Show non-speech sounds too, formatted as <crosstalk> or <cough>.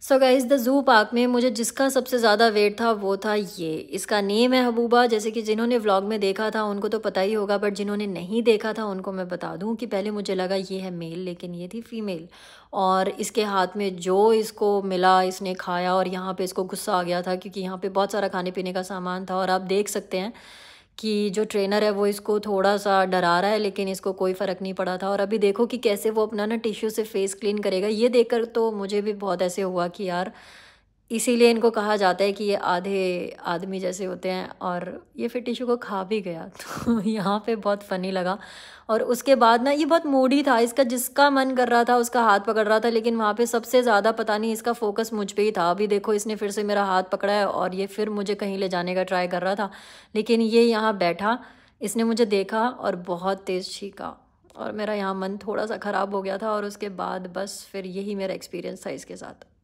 so so guys the zoo park में मुझे जिसका सबसे ज़्यादा वेट था वो था ये इसका नेम है हबूबा जैसे कि जिन्होंने व्लॉग में देखा था उनको तो पता ही होगा बट जिन्होंने नहीं देखा था उनको मैं बता दूं कि पहले मुझे लगा ये है मेल लेकिन ये थी फीमेल और इसके हाथ में जो इसको मिला इसने खाया और यहाँ पर इसको गुस्सा आ गया था क्योंकि यहाँ पर बहुत सारा खाने पीने का सामान था और आप देख सकते हैं कि जो ट्रेनर है वो इसको थोड़ा सा डरा रहा है लेकिन इसको कोई फ़र्क नहीं पड़ा था और अभी देखो कि कैसे वो अपना ना टिश्यू से फेस क्लीन करेगा ये देखकर तो मुझे भी बहुत ऐसे हुआ कि यार इसीलिए इनको कहा जाता है कि ये आधे आदमी जैसे होते हैं और ये फिर टिशू को खा भी गया <laughs> तो यहाँ पे बहुत फ़नी लगा और उसके बाद ना ये बहुत मूडी था इसका जिसका मन कर रहा था उसका हाथ पकड़ रहा था लेकिन वहाँ पे सबसे ज़्यादा पता नहीं इसका फोकस मुझ पे ही था अभी देखो इसने फिर से मेरा हाथ पकड़ा है और ये फिर मुझे कहीं ले जाने का ट्राई कर रहा था लेकिन ये यहाँ बैठा इसने मुझे देखा और बहुत तेज़ छीका और मेरा यहाँ मन थोड़ा सा ख़राब हो गया था और उसके बाद बस फिर यही मेरा एक्सपीरियंस था इसके साथ